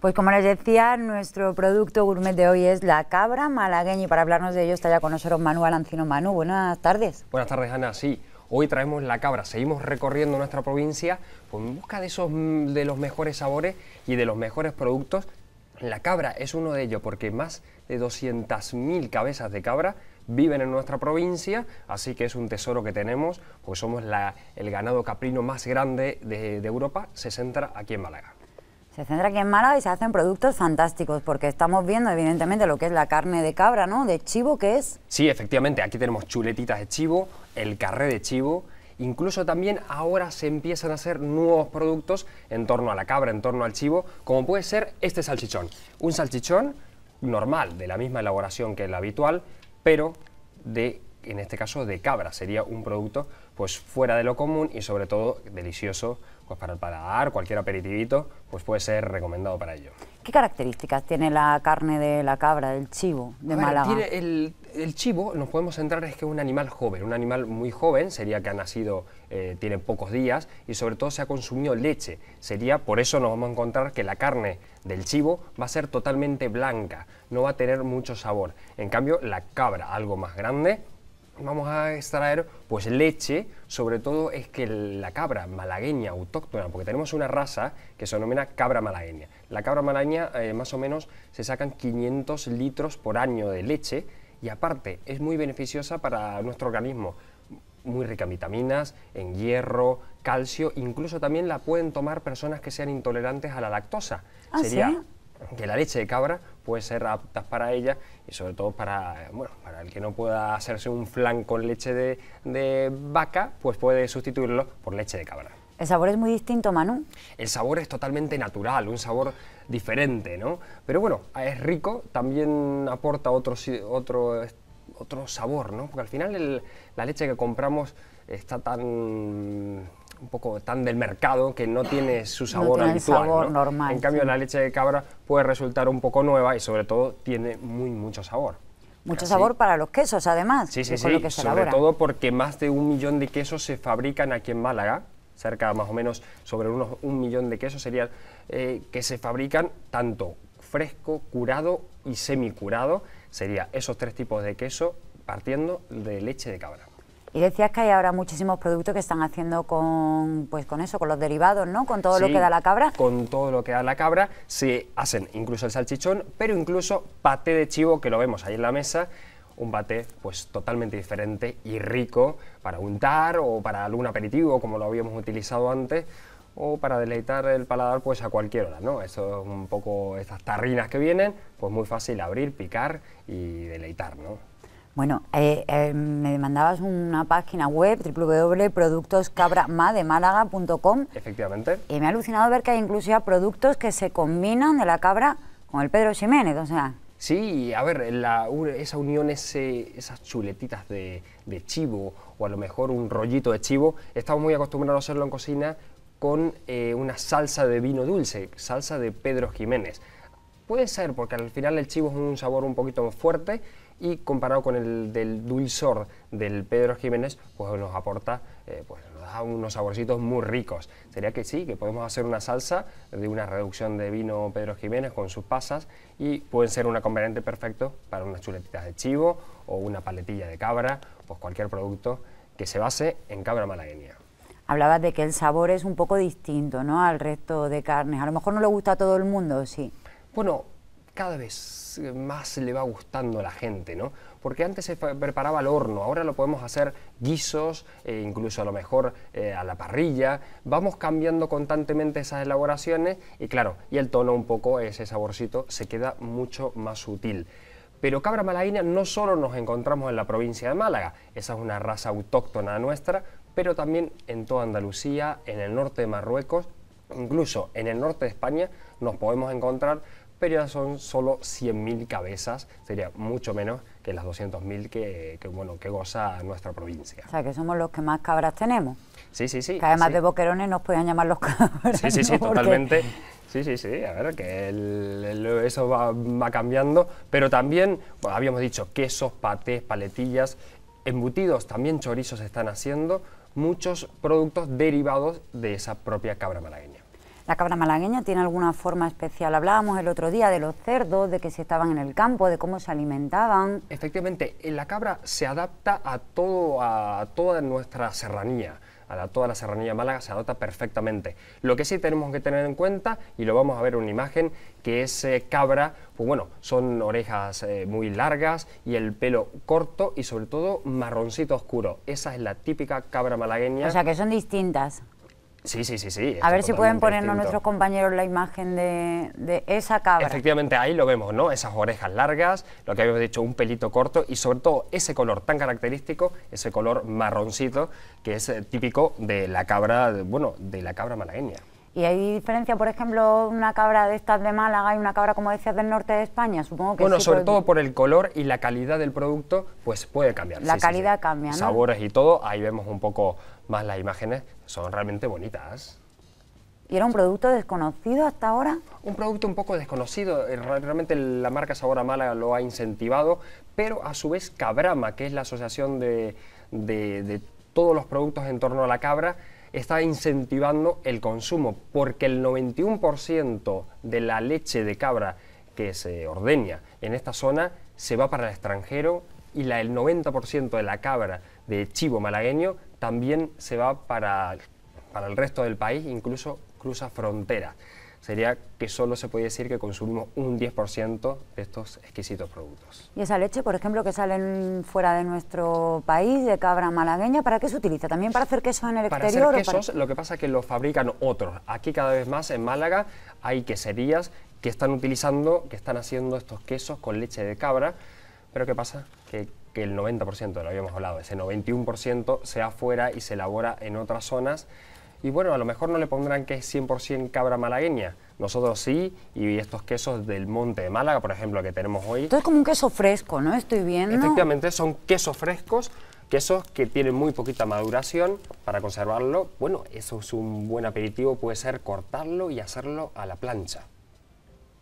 Pues como les decía, nuestro producto gourmet de hoy es la cabra malagueña y para hablarnos de ello está ya con nosotros Manuel Ancino. Manu, buenas tardes. Buenas tardes, Ana. Sí, hoy traemos la cabra. Seguimos recorriendo nuestra provincia pues, en busca de, esos, mm, de los mejores sabores y de los mejores productos. La cabra es uno de ellos porque más de 200.000 cabezas de cabra viven en nuestra provincia, así que es un tesoro que tenemos, pues somos el ganado caprino más grande de, de Europa, se centra aquí en Málaga se centra aquí en Málaga y se hacen productos fantásticos, porque estamos viendo evidentemente lo que es la carne de cabra, ¿no? De chivo, ¿qué es? Sí, efectivamente, aquí tenemos chuletitas de chivo, el carré de chivo, Incluso también ahora se empiezan a hacer nuevos productos en torno a la cabra, en torno al chivo, como puede ser este salchichón. Un salchichón normal, de la misma elaboración que el habitual, pero de, en este caso, de cabra. Sería un producto pues fuera de lo común y sobre todo delicioso pues para el paladar, cualquier aperitivito, pues puede ser recomendado para ello. ¿Qué características tiene la carne de la cabra, del chivo de malaga? el, chivo, nos podemos centrar, es que es un animal joven, un animal muy joven, sería que ha nacido, eh, tiene pocos días y sobre todo se ha consumido leche. Sería, por eso nos vamos a encontrar que la carne del chivo va a ser totalmente blanca, no va a tener mucho sabor. En cambio, la cabra, algo más grande, vamos a extraer pues leche, sobre todo es que la cabra malagueña autóctona, porque tenemos una raza que se denomina cabra malagueña. La cabra malagueña eh, más o menos se sacan 500 litros por año de leche y aparte es muy beneficiosa para nuestro organismo, muy rica en vitaminas, en hierro, calcio, incluso también la pueden tomar personas que sean intolerantes a la lactosa. ¿Ah, ¿sí? que la leche de cabra puede ser apta para ella y sobre todo para, bueno, para el que no pueda hacerse un flan con leche de, vaca, pues puede sustituirlo por leche de cabra. El sabor es muy distinto, Manu. El sabor es totalmente natural, un sabor diferente, ¿no? Pero bueno, es rico, también aporta otro, otro, otro sabor, ¿no? Porque al final la leche que compramos está tan un poco tan del mercado que no tiene su sabor habitual. sabor normal. En cambio, la leche de cabra puede resultar un poco nueva y sobre todo tiene muy mucho sabor. Mucho sabor para los quesos, además. Sí, sí, sí. sobre todo porque más de un millón de quesos se fabrican aquí en Málaga, cerca más o menos sobre unos un millón de quesos serían eh, que se fabrican tanto fresco, curado y semicurado. Sería esos tres tipos de queso partiendo de leche de cabra. Y decías que hay ahora muchísimos productos que están haciendo con, pues con eso, con los derivados, ¿no? Con todo lo que da la cabra. Con todo lo que da la cabra se hacen incluso el salchichón, pero incluso paté de chivo, que lo vemos ahí en la mesa, un paté pues totalmente diferente y rico para untar o para algún aperitivo como lo habíamos utilizado antes o para deleitar el paladar pues a cualquier hora, ¿no? Eso un poco estas tarrinas que vienen, pues muy fácil abrir, picar y deleitar, ¿no? Bueno, eh, eh, me demandabas una página web, www.productoscabramademálaga.com Efectivamente. Y me ha alucinado ver que hay incluso productos que se combinan de la cabra con el Pedro Ximénez, o sea... Sí, a ver, esa unión, esas chuletitas de, chivo o a lo mejor un rollito de chivo, estamos muy acostumbrados a hacerlo en cocina con eh, una salsa de vino dulce, salsa de Pedro Jiménez. Puede ser, porque al final el chivo es un sabor un poquito más fuerte, y comparado con el del dulzor del Pedro Jiménez, pues nos aporta, eh, pues nos da unos saborcitos muy ricos. Sería que sí, que podemos hacer una salsa de una reducción de vino Pedro Jiménez con sus pasas y pueden ser un acompañante perfecto para unas chuletitas de chivo o una paletilla de cabra, pues cualquier producto que se base en cabra malagueña. Hablabas de que el sabor es un poco distinto ¿no? al resto de carnes. A lo mejor no le gusta a todo el mundo, sí. Bueno, cada vez eh, más le va gustando a la gente, ¿no? Porque antes se preparaba al horno, ahora lo podemos hacer guisos, eh, incluso a lo mejor eh, a la parrilla. Vamos cambiando constantemente esas elaboraciones y claro, y el tono un poco, ese saborcito, se queda mucho más sutil. Pero cabra malaína no solo nos encontramos en la provincia de Málaga, esa es una raza autóctona nuestra, pero también en toda Andalucía, en el norte de Marruecos, incluso en el norte de España nos podemos encontrar pero ya son solo 100.000 cabezas, sería mucho menos que las 200.000 que, que, bueno, que goza nuestra provincia. O sea, que somos los que más cabras tenemos. Sí, sí, sí. Que además de boquerones nos pueden llamar los cabras. Sí, sí, sí, totalmente. Sí, sí, sí, a ver, que eso va, cambiando, pero también, pues, habíamos dicho, quesos, patés, paletillas, embutidos, también chorizos están haciendo, muchos productos derivados de esa propia cabra malagueña la cabra malagueña tiene alguna forma especial. Hablábamos el otro día de los cerdos, de que se estaban en el campo, de cómo se alimentaban. Efectivamente, eh, la cabra se adapta a, todo, a toda nuestra serranía a toda la serranía de Málaga se adapta perfectamente. Lo que sí tenemos que tener en cuenta, y lo vamos a ver en una imagen, que es eh, cabra, pues bueno, son orejas eh, muy largas y el pelo corto y sobre todo marroncito oscuro. Esa es la típica cabra malagueña. O sea que son distintas. Sí, sí, sí, sí. A ver si pueden ponernos nuestros compañeros la imagen de, de, esa cabra. Efectivamente, ahí lo vemos, ¿no? Esas orejas largas, lo que habíamos dicho, un pelito corto y sobre todo ese color tan característico, ese color marroncito que es eh, típico de la cabra, bueno, de la cabra malagueña. Y hay diferencia, por ejemplo, una cabra de estas de Málaga y una cabra, como decías, del norte de España, supongo que Bueno, sobre todo por el color y la calidad del producto, pues puede cambiar. La calidad cambia, ¿no? Sabores y todo, ahí vemos un poco más las imágenes, son realmente bonitas. ¿Y era un producto desconocido hasta ahora? Un producto un poco desconocido, eh, realmente la marca Sabora Málaga lo ha incentivado, pero a su vez Cabrama, que es la asociación de todos los productos en torno a la cabra, está incentivando el consumo, porque el 91% de la leche de cabra que se ordeña en esta zona se va para el extranjero y la, el 90% de la cabra de chivo malagueño también se va para, para el resto del país, incluso cruza fronteras sería que solo se puede decir que consumimos un 10% de estos exquisitos productos. ¿Y esa leche, por ejemplo, que sale fuera de nuestro país, de cabra malagueña, para qué se utiliza? ¿También para hacer quesos en el para exterior? Hacer quesos, lo que pasa es que lo fabrican otros. Aquí cada vez más en Málaga hay queserías que están utilizando, que están haciendo estos quesos con leche de cabra, pero ¿qué pasa? Que el 90%, lo habíamos hablado, ese 91% se afuera fuera y se elabora en otras zonas y bueno, a lo mejor no le pondrán que es 100% cabra malagueña. Nosotros sí, y estos quesos del monte de Málaga, por ejemplo, que tenemos hoy. es como un queso fresco, ¿no? Estoy viendo. Efectivamente, son quesos frescos, quesos que tienen muy poquita maduración para conservarlo. Bueno, eso es un buen aperitivo, puede ser cortarlo y hacerlo a la plancha.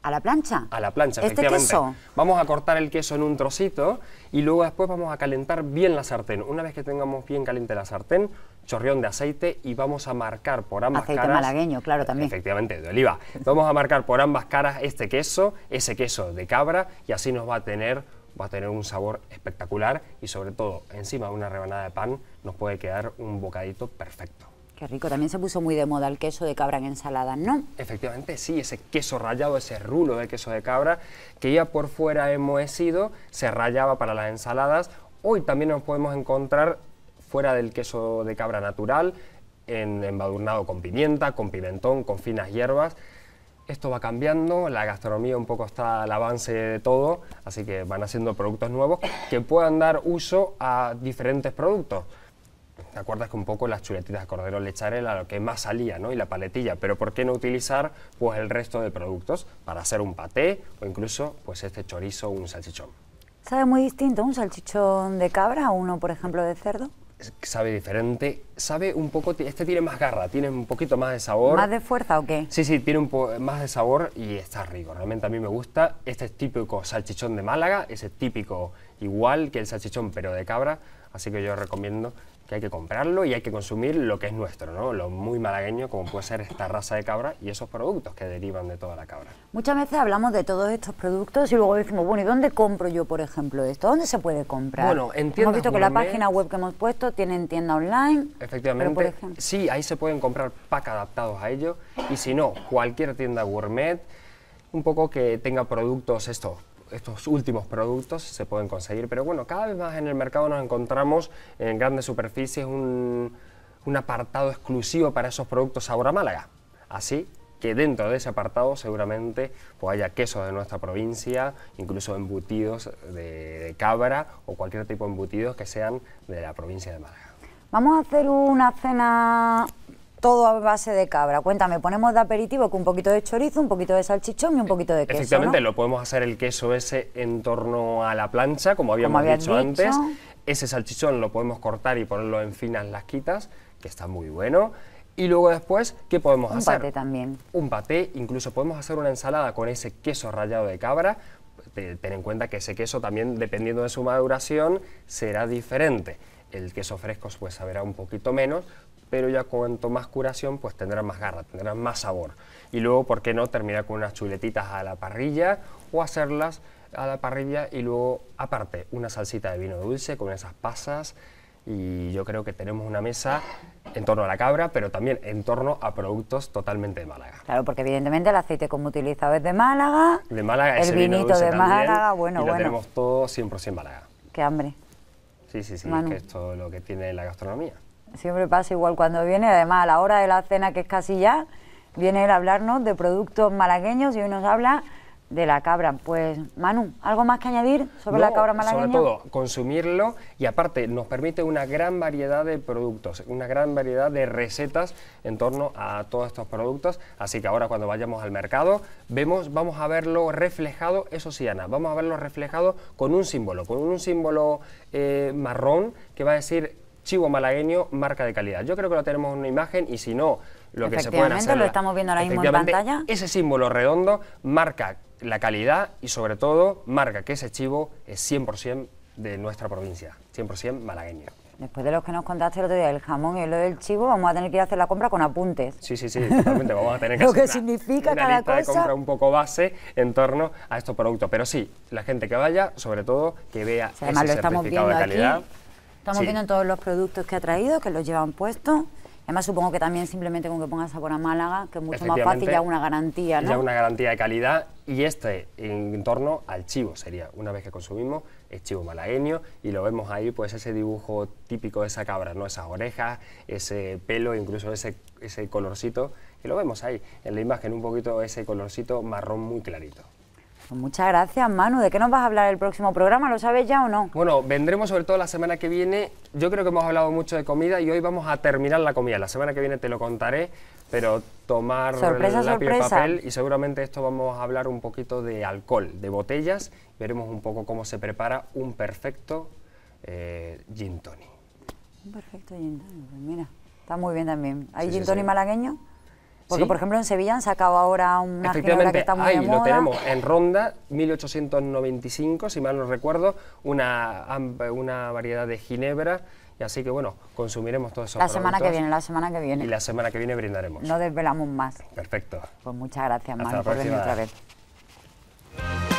¿A la plancha? A la plancha, ¿Este efectivamente. Vamos a cortar el queso en un trocito y luego después vamos a calentar bien la sartén. Una vez que tengamos bien caliente la sartén, chorreón de aceite y vamos a marcar por ambas caras... Aceite malagueño, claro, eh, también. Efectivamente, de oliva. Vamos a marcar por ambas caras este queso, ese queso de cabra y así nos va a tener va a tener un sabor espectacular y sobre todo encima de una rebanada de pan nos puede quedar un bocadito perfecto. Qué rico, también se puso muy de moda el queso de cabra en ensalada, ¿no? Efectivamente, sí, ese queso rallado, ese rulo de queso de cabra que ya por fuera enmohecido, se rallaba para las ensaladas. Hoy también nos podemos encontrar fuera del queso de cabra natural, en embadurnado con pimienta, con pimentón, con finas hierbas. Esto va cambiando, la gastronomía un poco está al avance de todo, así que van haciendo productos nuevos que puedan dar uso a diferentes productos. ¿Te acuerdas que un poco las chuletitas de cordero a lo que más salía, ¿no? Y la paletilla, pero ¿por qué no utilizar pues el resto de productos para hacer un paté o incluso pues este chorizo o un salchichón? ¿Sabe muy distinto un salchichón de cabra a uno, por ejemplo, de cerdo? sabe diferente, sabe un poco, este tiene más garra, tiene un poquito más de sabor. ¿Más de fuerza o qué? Sí, sí, tiene un más de sabor y está rico, realmente a mí me gusta. Este es típico salchichón de Málaga, ese típico igual que el salchichón pero de cabra, Así que yo recomiendo que hay que comprarlo y hay que consumir lo que es nuestro, ¿no? lo muy malagueño, como puede ser esta raza de cabra y esos productos que derivan de toda la cabra. Muchas veces hablamos de todos estos productos y luego decimos, bueno, ¿y dónde compro yo, por ejemplo, esto? ¿Dónde se puede comprar? Bueno, entiendo. Hemos visto que la página web que hemos puesto tiene tienda online. Efectivamente, sí, ahí se pueden comprar pack adaptados a ello y si no, cualquier tienda gourmet, un poco que tenga productos estos estos últimos productos se pueden conseguir, pero bueno, cada vez más en el mercado nos encontramos en grandes superficies un, apartado exclusivo para esos productos sabor Málaga. Así que dentro de ese apartado seguramente pues haya quesos de nuestra provincia, incluso embutidos de, de cabra o cualquier tipo de embutidos que sean de la provincia de Málaga. Vamos a hacer una cena todo a base de cabra. Cuéntame, ponemos de aperitivo con un poquito de chorizo, un poquito de salchichón y un poquito de queso. Efectivamente, lo podemos hacer el queso ese en torno a la plancha, como habíamos dicho, antes. Ese salchichón lo podemos cortar y ponerlo en finas lasquitas, que está muy bueno. Y luego después, ¿qué podemos hacer? Un paté también. Un paté, incluso podemos hacer una ensalada con ese queso rallado de cabra. Ten en cuenta que ese queso también, dependiendo de su maduración, será diferente el queso fresco pues saberá un poquito menos, pero ya cuanto más curación, pues tendrán más garra, tendrán más sabor. Y luego, ¿por qué no terminar con unas chuletitas a la parrilla o hacerlas a la parrilla y luego, aparte, una salsita de vino dulce con esas pasas? Y yo creo que tenemos una mesa en torno a la cabra, pero también en torno a productos totalmente de Málaga. Claro, porque evidentemente el aceite como utilizado es de Málaga. De Málaga, el vinito de Málaga, bueno, bueno. Lo tenemos todo 100% Málaga. Qué hambre. Sí, sí, sí, es que esto es lo que tiene la gastronomía siempre pasa igual cuando viene, además a la hora de la cena que es casi ya, viene él a hablarnos de productos malagueños y hoy nos habla de la cabra. Pues Manu, ¿algo más que añadir sobre la cabra malagueña? Sobre todo, consumirlo y aparte nos permite una gran variedad de productos, una gran variedad de recetas en torno a todos estos productos. Así que ahora cuando vayamos al mercado, vemos, vamos a verlo reflejado, eso sí Ana, vamos a verlo reflejado con un símbolo, con un símbolo eh, marrón que va a decir chivo malagueño, marca de calidad. Yo creo que lo tenemos en una imagen y si no, lo que se puede hacer... lo estamos viendo ahora mismo en pantalla. Ese símbolo redondo marca la calidad y sobre todo marca que ese chivo es 100% de nuestra provincia, 100% malagueño. Después de lo que nos contaste el otro día, el jamón y lo del chivo, vamos a tener que hacer la compra con apuntes. Sí, sí, sí, totalmente. Vamos a tener que hacer que significa una, compra un poco base en torno a estos productos. Pero sí, la gente que vaya, sobre todo, que vea ese certificado de calidad. Estamos viendo todos los productos que ha traído, que los llevan puestos. Además, supongo que también simplemente con que pongas sabor a Málaga, que es mucho más fácil, ya una garantía, ¿no? Ya una garantía de calidad y este en torno al chivo sería, una vez que consumimos, el chivo malagueño y lo vemos ahí, pues ese dibujo típico de esa cabra, ¿no? Esas orejas, ese pelo, incluso ese, ese colorcito, que lo vemos ahí en la imagen, un poquito ese colorcito marrón muy clarito. Pues muchas gracias, Manu. ¿De qué nos vas a hablar el próximo programa? ¿Lo sabes ya o no? Bueno, vendremos sobre todo la semana que viene. Yo creo que hemos hablado mucho de comida y hoy vamos a terminar la comida. La semana que viene te lo contaré, pero tomar sorpresa, papel y seguramente esto vamos a hablar un poquito de alcohol, de botellas. Veremos un poco cómo se prepara un perfecto eh, gin tonic. Un perfecto gin tonic, pues mira, está muy bien también. ¿Hay gin tonic malagueño? Porque, por ejemplo, en Sevilla han sacado ahora una ginebra que está muy ahí de moda. lo tenemos. En Ronda, 1895, si mal no recuerdo, una, una variedad de ginebra. Y así que, bueno, consumiremos todo esos La semana que viene, la semana que viene. Y la semana que viene brindaremos. No desvelamos más. Perfecto. Pues muchas gracias, Manu, por venir otra vez.